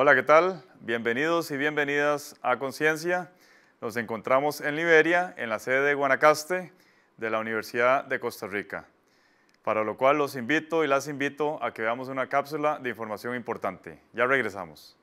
Hola, ¿qué tal? Bienvenidos y bienvenidas a Conciencia. Nos encontramos en Liberia, en la sede de Guanacaste de la Universidad de Costa Rica, para lo cual los invito y las invito a que veamos una cápsula de información importante. Ya regresamos.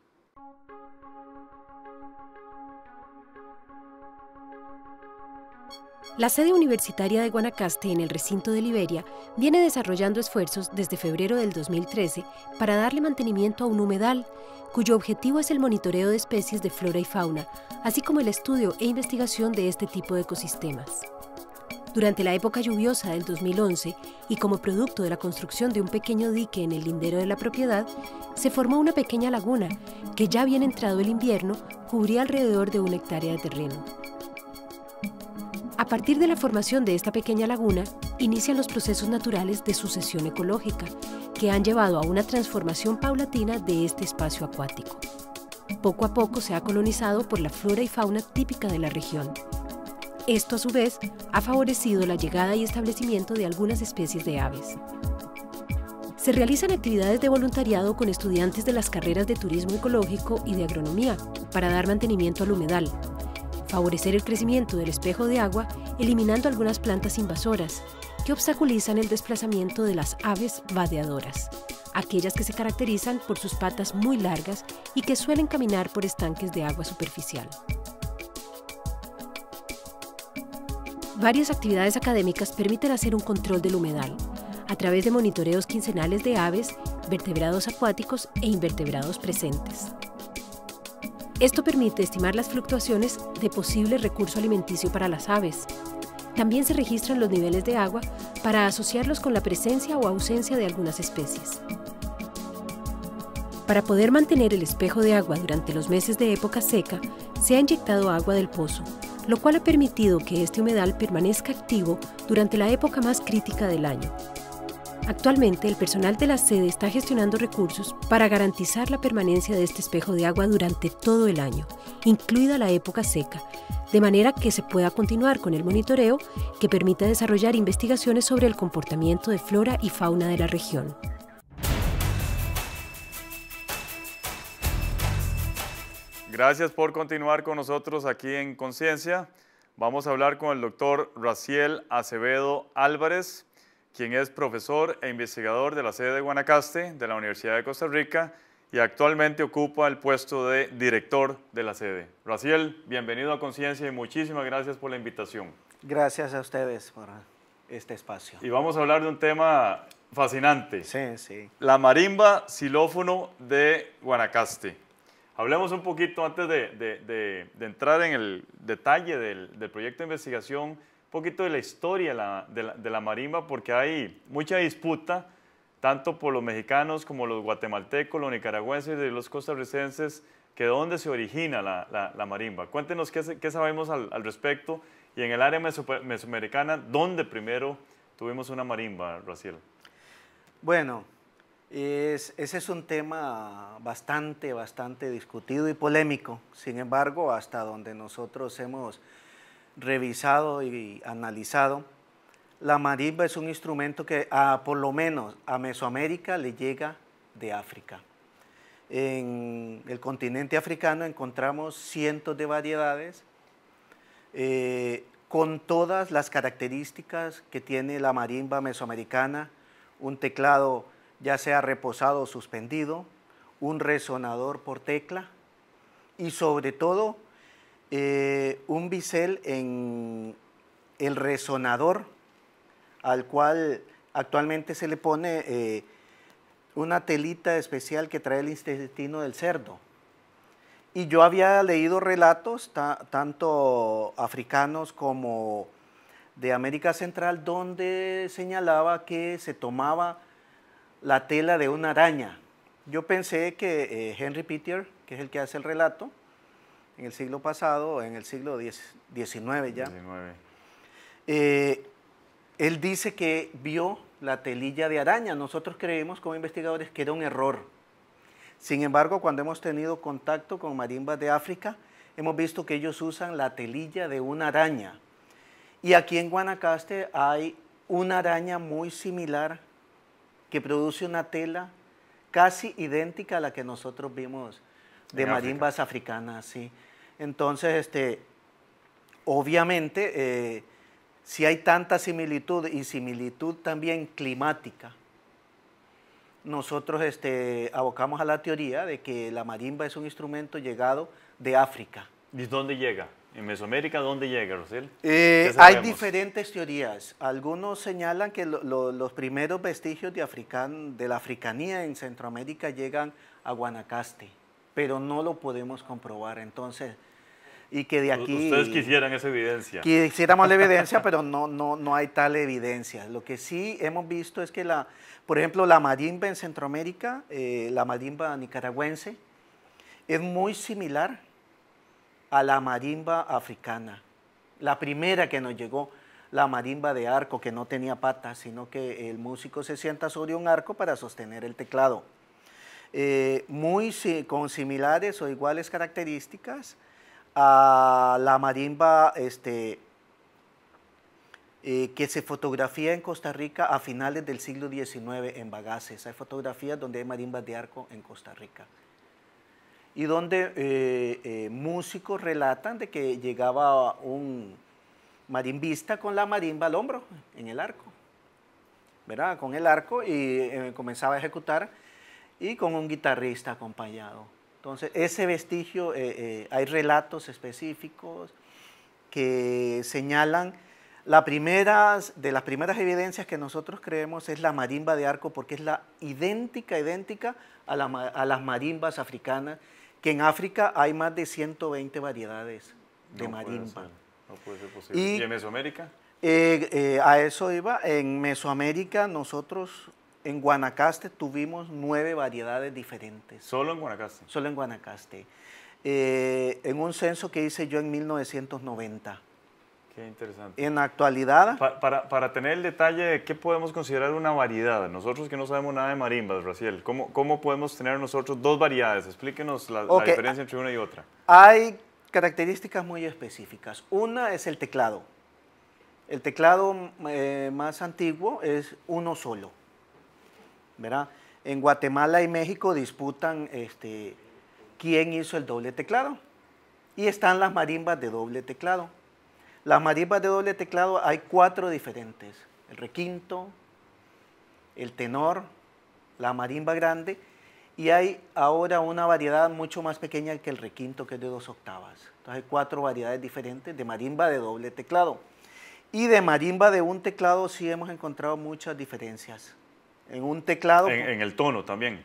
La sede universitaria de Guanacaste en el recinto de Liberia viene desarrollando esfuerzos desde febrero del 2013 para darle mantenimiento a un humedal, cuyo objetivo es el monitoreo de especies de flora y fauna, así como el estudio e investigación de este tipo de ecosistemas. Durante la época lluviosa del 2011 y como producto de la construcción de un pequeño dique en el lindero de la propiedad, se formó una pequeña laguna que ya bien entrado el invierno cubría alrededor de una hectárea de terreno. A partir de la formación de esta pequeña laguna, inician los procesos naturales de sucesión ecológica, que han llevado a una transformación paulatina de este espacio acuático. Poco a poco se ha colonizado por la flora y fauna típica de la región. Esto a su vez ha favorecido la llegada y establecimiento de algunas especies de aves. Se realizan actividades de voluntariado con estudiantes de las carreras de Turismo Ecológico y de Agronomía para dar mantenimiento al humedal, favorecer el crecimiento del espejo de agua eliminando algunas plantas invasoras que obstaculizan el desplazamiento de las aves vadeadoras, aquellas que se caracterizan por sus patas muy largas y que suelen caminar por estanques de agua superficial. Varias actividades académicas permiten hacer un control del humedal a través de monitoreos quincenales de aves, vertebrados acuáticos e invertebrados presentes. Esto permite estimar las fluctuaciones de posible recurso alimenticio para las aves. También se registran los niveles de agua para asociarlos con la presencia o ausencia de algunas especies. Para poder mantener el espejo de agua durante los meses de época seca, se ha inyectado agua del pozo, lo cual ha permitido que este humedal permanezca activo durante la época más crítica del año. Actualmente, el personal de la sede está gestionando recursos para garantizar la permanencia de este espejo de agua durante todo el año, incluida la época seca, de manera que se pueda continuar con el monitoreo que permita desarrollar investigaciones sobre el comportamiento de flora y fauna de la región. Gracias por continuar con nosotros aquí en Conciencia. Vamos a hablar con el doctor Raciel Acevedo Álvarez, quien es profesor e investigador de la sede de Guanacaste de la Universidad de Costa Rica y actualmente ocupa el puesto de director de la sede. Raciel, bienvenido a Conciencia y muchísimas gracias por la invitación. Gracias a ustedes por este espacio. Y vamos a hablar de un tema fascinante. Sí, sí. La marimba xilófono de Guanacaste. Hablemos un poquito antes de, de, de, de entrar en el detalle del, del proyecto de investigación poquito de la historia de, la, marimba, porque hay mucha disputa, tanto por los mexicanos como los guatemaltecos, los nicaragüenses y los costarricenses, que de dónde se origina la, marimba. Cuéntenos qué, sabemos al, respecto y en el área mesoamericana, ¿dónde primero tuvimos una marimba, Raciel? Bueno, ese es un tema bastante, bastante discutido y polémico. Sin embargo, hasta donde nosotros hemos revisado y analizado, la marimba es un instrumento que por lo menos a Mesoamérica le llega de África. En el continente africano encontramos cientos de variedades eh, con todas las características que tiene la marimba mesoamericana, un teclado ya sea reposado o suspendido, un resonador por tecla y sobre todo eh, un bisel en el resonador, al cual actualmente se le pone eh, una telita especial que trae el intestino del cerdo. Y yo había leído relatos, tanto africanos como de América Central, donde señalaba que se tomaba la tela de una araña. Yo pensé que eh, Henry Peter, que es el que hace el relato, en el siglo pasado, en el siglo XIX ya. Eh, él dice que vio la telilla de araña. Nosotros creemos como investigadores que era un error. Sin embargo, cuando hemos tenido contacto con marimbas de África, hemos visto que ellos usan la telilla de una araña. Y aquí en Guanacaste hay una araña muy similar que produce una tela casi idéntica a la que nosotros vimos de marimbas africanas, sí. Entonces, este, obviamente, eh, si hay tanta similitud y similitud también climática, nosotros este, abocamos a la teoría de que la marimba es un instrumento llegado de África. ¿Y dónde llega? ¿En Mesoamérica dónde llega, Rosel? Eh, hay diferentes teorías. Algunos señalan que los primeros vestigios de, de la africanía en Centroamérica llegan a Guanacaste pero no lo podemos comprobar. Entonces, y que de aquí... Ustedes quisieran esa evidencia. Quisiéramos la evidencia, pero no, no, no hay tal evidencia. Lo que sí hemos visto es que, la, por ejemplo, la marimba en Centroamérica, eh, la marimba nicaragüense, es muy similar a la marimba africana. La primera que nos llegó, la marimba de arco, que no tenía patas, sino que el músico se sienta sobre un arco para sostener el teclado. Eh, muy con similares o iguales características a la marimba este, eh, que se fotografía en Costa Rica a finales del siglo XIX en Bagaces. Hay fotografías donde hay marimbas de arco en Costa Rica y donde eh, músicos relatan de que llegaba un marimbista con la marimba al hombro, en el arco, ¿verdad? Con el arco y comenzaba a ejecutar y con un guitarrista acompañado. Entonces, ese vestigio, eh, eh, hay relatos específicos que señalan la primeras, de las primeras evidencias que nosotros creemos es la marimba de arco, porque es la idéntica, idéntica a, las marimbas africanas, que en África hay más de 120 variedades de marimba. no puede ser posible. Y, en Mesoamérica? Eh, a eso iba. En Mesoamérica nosotros en Guanacaste tuvimos nueve variedades diferentes. ¿Solo en Guanacaste? Solo en Guanacaste. Eh, en un censo que hice yo en 1990. Qué interesante. En actualidad. para, para, tener el detalle de qué podemos considerar una variedad, nosotros que no sabemos nada de marimbas, Raciel, ¿cómo, cómo podemos tener nosotros dos variedades? Explíquenos la, diferencia entre una y otra. Hay características muy específicas. Una es el teclado. El teclado eh, más antiguo es uno solo. En Guatemala y México disputan este, quién hizo el doble teclado. Y están las marimbas de doble teclado. Las marimbas de doble teclado hay cuatro diferentes. El requinto, el tenor, la marimba grande. Y hay ahora una variedad mucho más pequeña que el requinto, que es de dos octavas. Entonces hay cuatro variedades diferentes de marimba de doble teclado. Y de marimba de un teclado sí hemos encontrado muchas diferencias en un teclado. En, el tono también.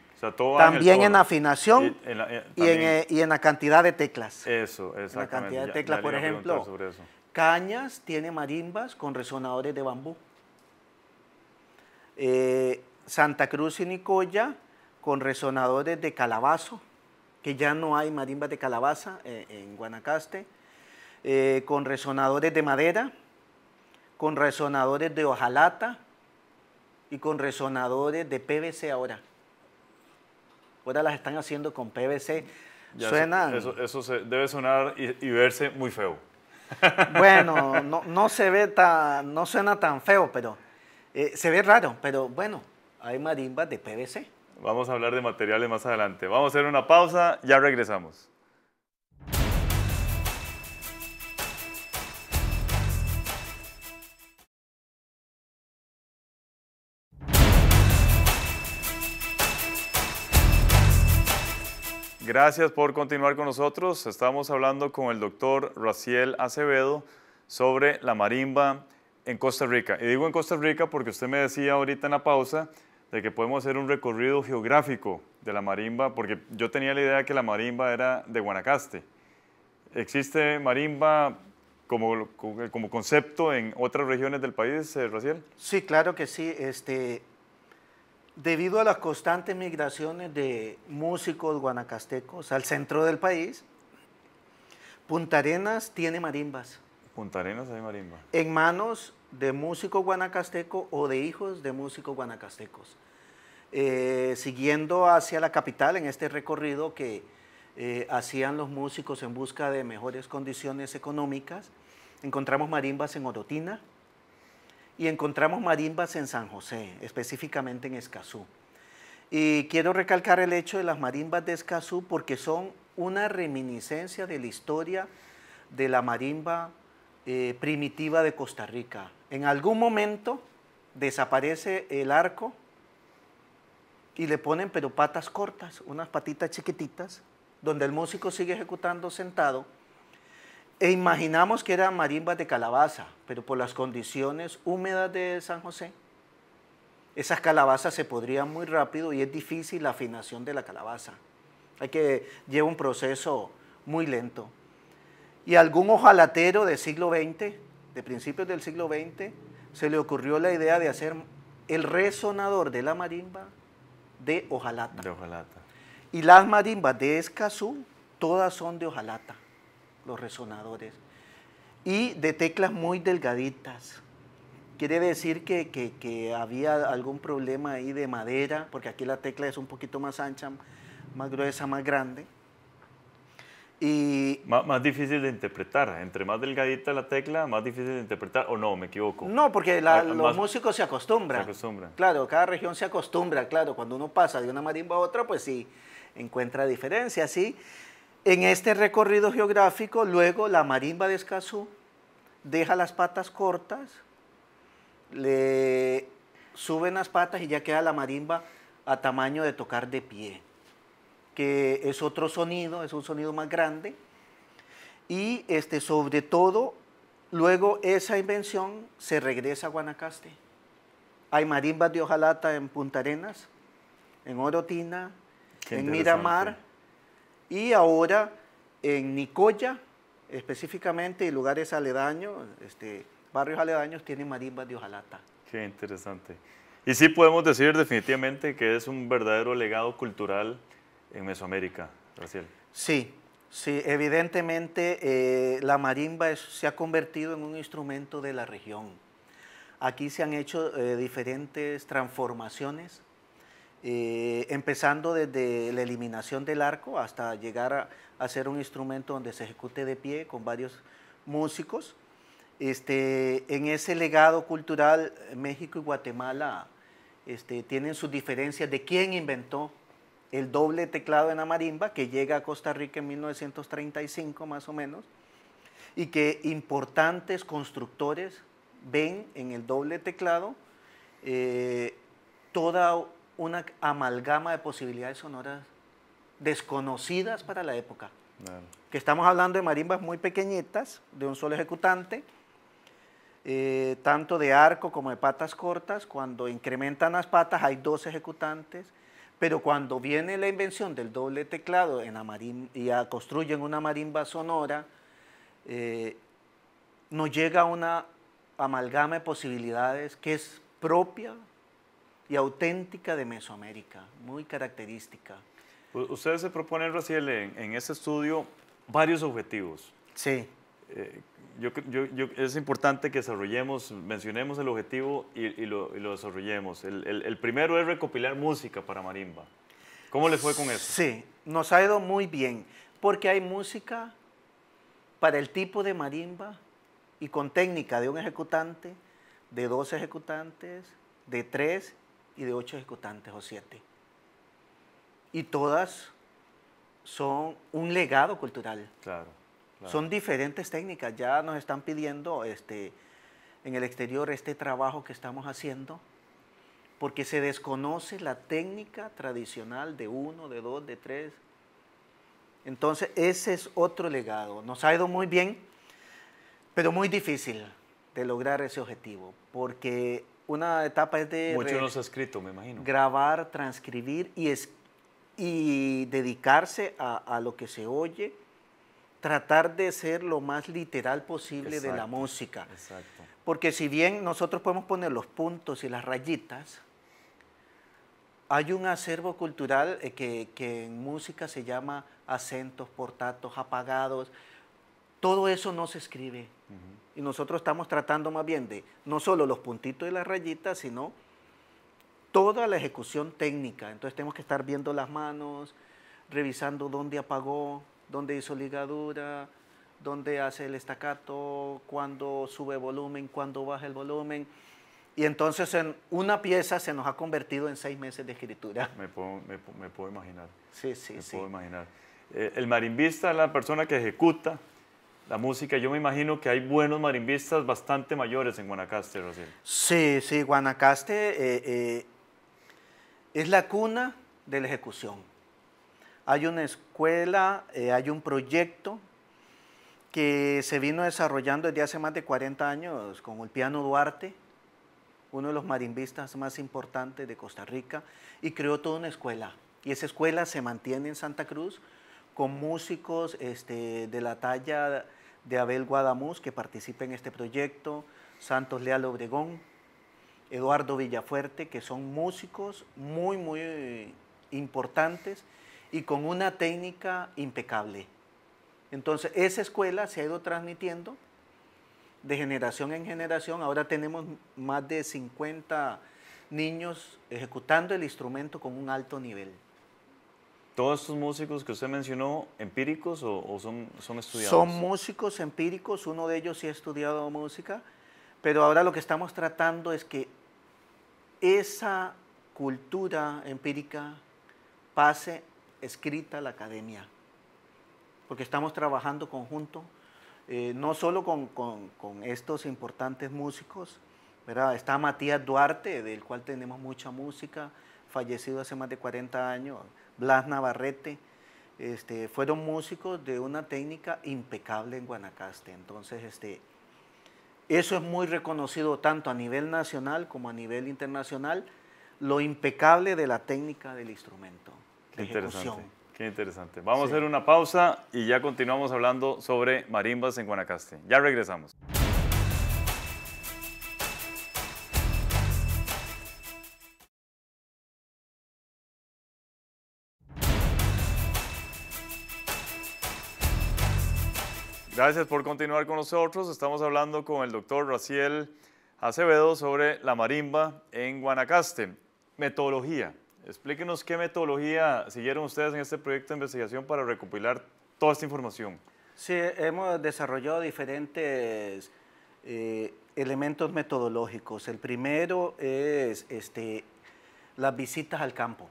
también en, afinación eh, eh, y en, la, cantidad de teclas. Eso, exactamente. la cantidad de teclas, por ejemplo, Cañas tiene marimbas con resonadores de bambú. Eh, Santa Cruz y Nicoya con resonadores de calabazo, que ya no hay marimbas de calabaza en Guanacaste, con resonadores de madera, con resonadores de hojalata, y con resonadores de PVC ahora. Ahora las están haciendo con PVC. Eso, debe sonar y, verse muy feo. Bueno, no, se ve tan, no suena tan feo, pero eh, se ve raro, pero bueno, hay marimbas de PVC. Vamos a hablar de materiales más adelante. Vamos a hacer una pausa, ya regresamos. Gracias por continuar con nosotros. Estamos hablando con el doctor Raciel Acevedo sobre la marimba en Costa Rica. Y digo en Costa Rica porque usted me decía ahorita en la pausa de que podemos hacer un recorrido geográfico de la marimba, porque yo tenía la idea que la marimba era de Guanacaste. ¿Existe marimba como, como concepto en otras regiones del país, eh, Raciel? Sí, claro que sí. Este, debido a las constantes migraciones de músicos guanacastecos al centro del país, Punta Arenas tiene marimbas. Punta Arenas hay marimbas. En manos de músicos guanacastecos o de hijos de músicos guanacastecos. Eh, siguiendo hacia la capital en este recorrido que eh, hacían los músicos en busca de mejores condiciones económicas, encontramos marimbas en Orotina, y encontramos marimbas en San José, específicamente en Escazú. Y quiero recalcar el hecho de las marimbas de Escazú porque son una reminiscencia de la historia de la marimba eh, primitiva de Costa Rica. En algún momento desaparece el arco y le ponen pero patas cortas, unas patitas chiquititas, donde el músico sigue ejecutando sentado e imaginamos que eran marimbas de calabaza, pero por las condiciones húmedas de San José, esas calabazas se podrían muy rápido y es difícil la afinación de la calabaza. Hay que lleva un proceso muy lento. Y algún ojalatero del siglo XX, de principios del siglo XX, se le ocurrió la idea de hacer el resonador de la marimba de ojalata. De ojalata. Y las marimbas de Escazú, todas son de ojalata los resonadores, y de teclas muy delgaditas. Quiere decir que, había algún problema ahí de madera, porque aquí la tecla es un poquito más ancha, más gruesa, más grande. Y más, difícil de interpretar. Entre más delgadita la tecla, más difícil de interpretar. ¿O no? ¿Me equivoco? No, porque los músicos se acostumbran. Se acostumbran. Claro, cada región se acostumbra. Claro, cuando uno pasa de una marimba a otra, pues sí, encuentra diferencias, ¿sí? En este recorrido geográfico, luego la marimba de Escazú deja las patas cortas, le suben las patas y ya queda la marimba a tamaño de tocar de pie, que es otro sonido, es un sonido más grande. Y este, sobre todo, luego esa invención se regresa a Guanacaste. Hay marimbas de hojalata en Punta Arenas, en Orotina, en Miramar y ahora en Nicoya, específicamente, y lugares aledaños, este, barrios aledaños, tienen marimbas de hojalata. Qué interesante. Y sí podemos decir definitivamente que es un verdadero legado cultural en Mesoamérica, Graciela. Sí, sí, evidentemente eh, la marimba se ha convertido en un instrumento de la región. Aquí se han hecho eh, diferentes transformaciones eh, empezando desde la eliminación del arco hasta llegar a, hacer ser un instrumento donde se ejecute de pie con varios músicos. Este, en ese legado cultural, México y Guatemala este, tienen sus diferencias de quién inventó el doble teclado en la marimba, que llega a Costa Rica en 1935 más o menos, y que importantes constructores ven en el doble teclado eh, toda una amalgama de posibilidades sonoras desconocidas para la época. Que estamos hablando de marimbas muy pequeñitas, de un solo ejecutante, eh, tanto de arco como de patas cortas. Cuando incrementan las patas hay dos ejecutantes, pero cuando viene la invención del doble teclado en la y construyen una marimba sonora, eh, nos llega una amalgama de posibilidades que es propia y auténtica de Mesoamérica, muy característica. Ustedes se proponen, Raciel, en, ese estudio varios objetivos. Sí. Eh, yo, es importante que desarrollemos, mencionemos el objetivo y, lo, desarrollemos. El, el, primero es recopilar música para marimba. ¿Cómo les fue con eso? Sí, nos ha ido muy bien, porque hay música para el tipo de marimba y con técnica de un ejecutante, de dos ejecutantes, de tres y de ocho ejecutantes o siete. Y todas son un legado cultural. Claro, Son diferentes técnicas. Ya nos están pidiendo este, en el exterior este trabajo que estamos haciendo porque se desconoce la técnica tradicional de uno, de dos, de tres. Entonces, ese es otro legado. Nos ha ido muy bien, pero muy difícil de lograr ese objetivo, porque una etapa es de... escrito, me imagino. Grabar, transcribir y, y dedicarse a, lo que se oye, tratar de ser lo más literal posible de la música. Porque si bien nosotros podemos poner los puntos y las rayitas, hay un acervo cultural eh, que, que en música se llama acentos, portatos, apagados, todo eso no se escribe. Y nosotros estamos tratando más bien de no solo los puntitos y las rayitas, sino toda la ejecución técnica. Entonces tenemos que estar viendo las manos, revisando dónde apagó, dónde hizo ligadura, dónde hace el estacato, cuándo sube volumen, cuándo baja el volumen. Y entonces en una pieza se nos ha convertido en seis meses de escritura. Me puedo, imaginar. Sí, sí, me Puedo imaginar. Eh, el marimbista es la persona que ejecuta la música. Yo me imagino que hay buenos marimbistas bastante mayores en Guanacaste, Sí, sí, Guanacaste eh, eh, es la cuna de la ejecución. Hay una escuela, eh, hay un proyecto que se vino desarrollando desde hace más de 40 años con el Piano Duarte, uno de los marimbistas más importantes de Costa Rica, y creó toda una escuela. Y esa escuela se mantiene en Santa Cruz con músicos este, de la talla de Abel Guadamuz, que participa en este proyecto, Santos Leal Obregón, Eduardo Villafuerte, que son músicos muy, muy importantes y con una técnica impecable. Entonces, esa escuela se ha ido transmitiendo de generación en generación. Ahora tenemos más de 50 niños ejecutando el instrumento con un alto nivel. ¿Todos estos músicos que usted mencionó, empíricos o, son, son estudiados? Son músicos empíricos, uno de ellos sí ha estudiado música, pero ahora lo que estamos tratando es que esa cultura empírica pase escrita a la academia, porque estamos trabajando conjunto, eh, no solo con, con, estos importantes músicos, ¿verdad? está Matías Duarte, del cual tenemos mucha música, fallecido hace más de 40 años, Blas Navarrete, este, fueron músicos de una técnica impecable en Guanacaste. Entonces, este, eso es muy reconocido tanto a nivel nacional como a nivel internacional, lo impecable de la técnica del instrumento, Qué Interesante. Qué interesante. Vamos a hacer una pausa y ya continuamos hablando sobre marimbas en Guanacaste. Ya regresamos. Gracias por continuar con nosotros. Estamos hablando con el doctor Raciel Acevedo sobre la marimba en Guanacaste. Metodología. Explíquenos qué metodología siguieron ustedes en este proyecto de investigación para recopilar toda esta información. Sí, hemos desarrollado diferentes eh, elementos metodológicos. El primero es este, las visitas al campo.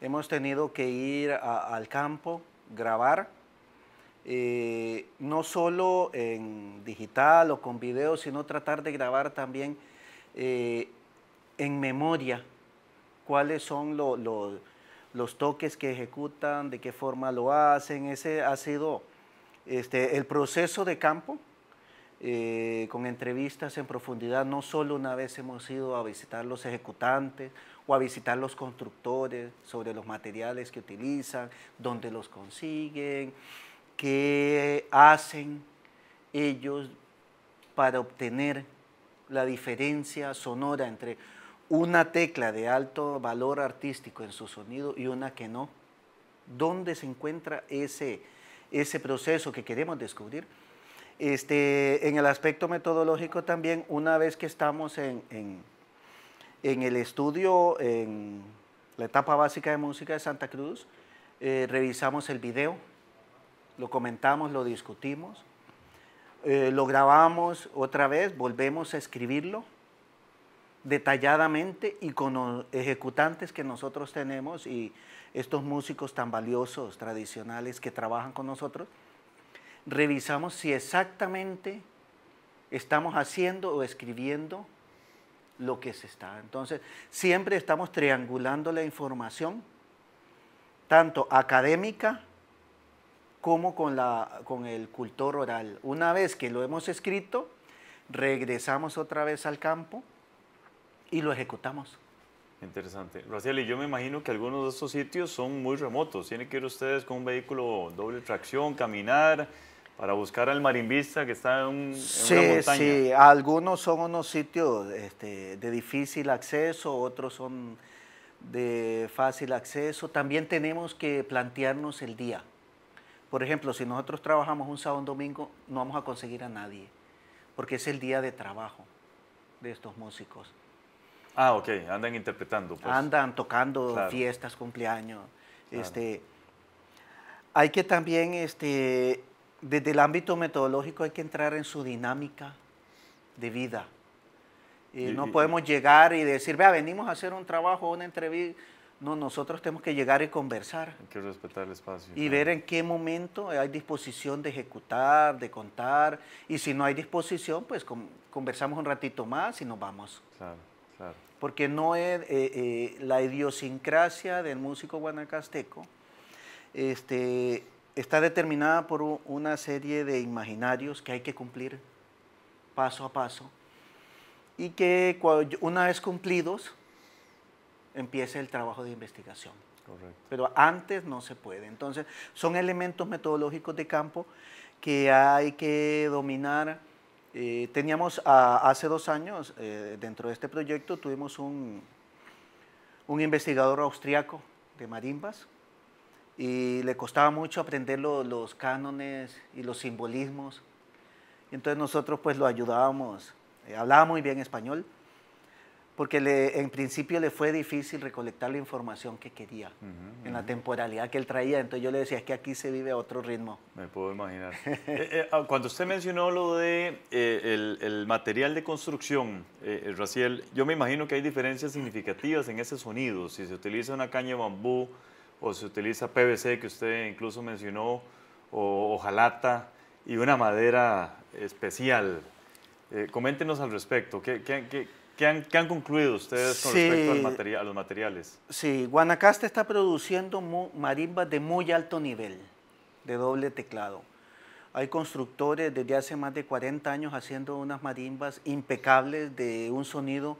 Hemos tenido que ir al campo, grabar eh, no solo en digital o con video, sino tratar de grabar también eh, en memoria cuáles son los toques que ejecutan, de qué forma lo hacen. Ese ha sido este, el proceso de campo. Eh, con entrevistas en profundidad, no solo una vez hemos ido a visitar los ejecutantes o a visitar los constructores sobre los materiales que utilizan, dónde los consiguen, qué hacen ellos para obtener la diferencia sonora entre una tecla de alto valor artístico en su sonido y una que no. ¿Dónde se encuentra ese, ese proceso que queremos descubrir? Este, en el aspecto metodológico también, una vez que estamos en, el estudio, en la etapa básica de música de Santa Cruz, eh, revisamos el video, lo comentamos, lo discutimos, eh, lo grabamos otra vez, volvemos a escribirlo detalladamente y con los ejecutantes que nosotros tenemos y estos músicos tan valiosos, tradicionales, que trabajan con nosotros, revisamos si exactamente estamos haciendo o escribiendo lo que se está. Entonces, siempre estamos triangulando la información, tanto académica como con, la, con el cultor oral. Una vez que lo hemos escrito, regresamos otra vez al campo y lo ejecutamos. Interesante. Raciel, yo me imagino que algunos de estos sitios son muy remotos. Tienen que ir ustedes con un vehículo doble tracción, caminar, para buscar al marimbista que está en, una montaña. Sí, algunos son unos sitios este, de difícil acceso, otros son de fácil acceso. También tenemos que plantearnos el día. Por ejemplo, si nosotros trabajamos un sábado un domingo, no vamos a conseguir a nadie, porque es el día de trabajo de estos músicos. Ah, ok, andan interpretando. Pues. Andan tocando fiestas, cumpleaños. Este, hay que también, este, desde el ámbito metodológico, hay que entrar en su dinámica de vida. Eh, y, no podemos llegar y decir, vea, venimos a hacer un trabajo, una entrevista no, nosotros tenemos que llegar y conversar. Hay que respetar el espacio. Y ver en qué momento hay disposición de ejecutar, de contar. Y si no hay disposición, pues conversamos un ratito más y nos vamos. Claro, claro. Porque no es eh, eh, la idiosincrasia del músico guanacasteco. Este, está determinada por una serie de imaginarios que hay que cumplir paso a paso y que una vez cumplidos empiece el trabajo de investigación. Pero antes no se puede. Entonces, son elementos metodológicos de campo que hay que dominar. Eh, teníamos hace dos años, eh, dentro de este proyecto, tuvimos un, un investigador austriaco de marimbas y le costaba mucho aprender los cánones y los simbolismos. Entonces nosotros pues lo ayudábamos, eh, hablaba muy bien español, porque le, en principio le fue difícil recolectar la información que quería en la temporalidad que él traía. Entonces yo le decía, es que aquí se vive a otro ritmo. Me puedo imaginar. Eh, eh, ah, cuando usted mencionó lo de eh, el, material de construcción, Raciel, yo me imagino que hay diferencias significativas en ese sonido. Si se utiliza una caña de bambú o se utiliza PVC, que usted incluso mencionó, o, jalata, y una madera especial. coméntenos al respecto. ¿Qué, qué, qué ¿Qué han, concluido ustedes con respecto a los materiales? Sí, Guanacaste está produciendo marimbas de muy alto nivel, de doble teclado. Hay constructores desde hace más de 40 años haciendo unas marimbas impecables de un sonido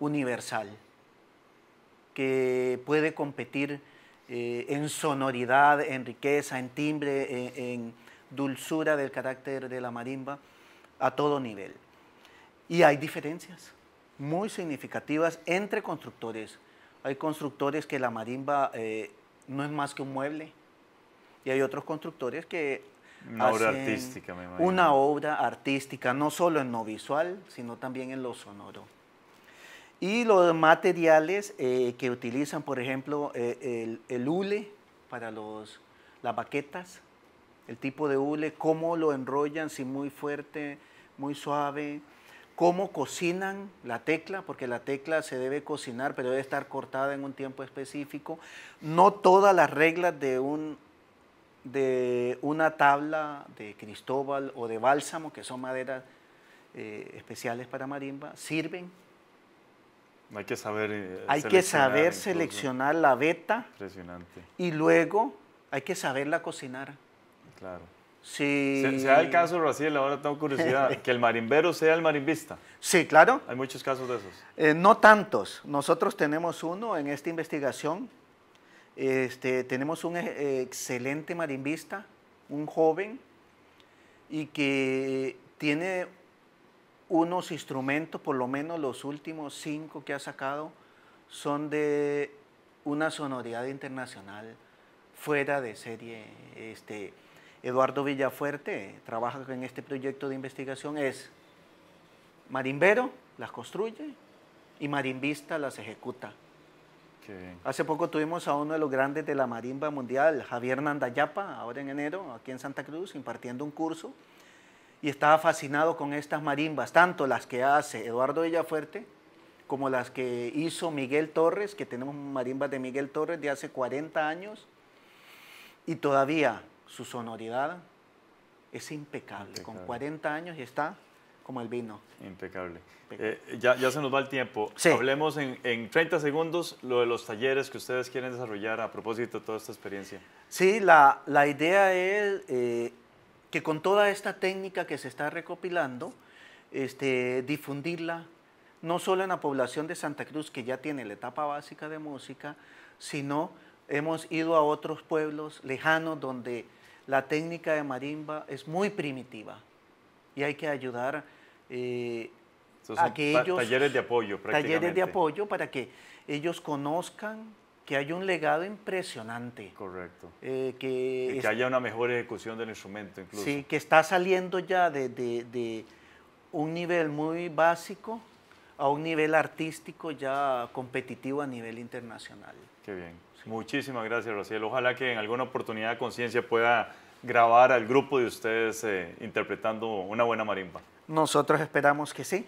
universal, que puede competir eh, en sonoridad, en riqueza, en timbre, en dulzura del carácter de la marimba a todo nivel. Y hay diferencias muy significativas entre constructores. Hay constructores que la marimba eh, no es más que un mueble y hay otros constructores que una obra artística, me imagino. Una obra artística, no solo en lo visual, sino también en lo sonoro. Y los materiales eh, que utilizan, por ejemplo, eh, el, hule para los, las baquetas, el tipo de hule, cómo lo enrollan, si muy fuerte, muy suave, cómo cocinan la tecla, porque la tecla se debe cocinar, pero debe estar cortada en un tiempo específico. No todas las reglas de, un, de una tabla de cristóbal o de bálsamo, que son maderas eh, especiales para marimba, sirven. Hay que saber, eh, seleccionar la beta. Y luego hay que saberla cocinar. Claro. Si... Se, da el caso de Brasil, ahora tengo curiosidad, que el marimbero sea el marimbista. Sí, claro. Hay muchos casos de esos. Eh, no tantos. Nosotros tenemos uno en esta investigación. Este, tenemos un excelente marimbista, un joven, y que tiene unos instrumentos, por lo menos los últimos cinco que ha sacado, son de una sonoridad internacional fuera de serie. Este, Eduardo Villafuerte trabaja en este proyecto de investigación es marimbero, las construye y marimbista las ejecuta. Hace poco tuvimos a uno de los grandes de la marimba mundial, Javier Nandayapa, ahora en enero, aquí en Santa Cruz, impartiendo un curso y estaba fascinado con estas marimbas, tanto las que hace Eduardo Villafuerte como las que hizo Miguel Torres, que tenemos marimbas de Miguel Torres de hace 40 años y todavía su sonoridad es impecable, con 40 años y está como el vino. Impecable. Eh, ya, se nos va el tiempo. Hablemos en, 30 segundos lo de los talleres que ustedes quieren desarrollar a propósito de toda esta experiencia. Sí, la, la idea es eh, que con toda esta técnica que se está recopilando, este, difundirla no solo en la población de Santa Cruz, que ya tiene la etapa básica de música, sino hemos ido a otros pueblos lejanos donde la técnica de marimba es muy primitiva y hay que ayudar eh, a que ellos... Talleres de apoyo, prácticamente. Talleres de apoyo para que ellos conozcan que hay un legado impresionante. Correcto. Eh, que, que haya una mejor ejecución del instrumento incluso. Sí, que está saliendo ya de, de un nivel muy básico a un nivel artístico ya competitivo a nivel internacional. Qué bien. Muchísimas gracias, Rociel. Ojalá que en alguna oportunidad Conciencia pueda grabar al grupo de ustedes eh, interpretando una buena marimba. Nosotros esperamos que sí,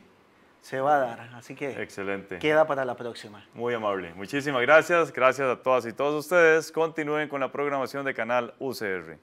se va a dar, así que Excelente. queda para la próxima. Muy amable, muchísimas gracias, gracias a todas y todos ustedes. Continúen con la programación de Canal UCR.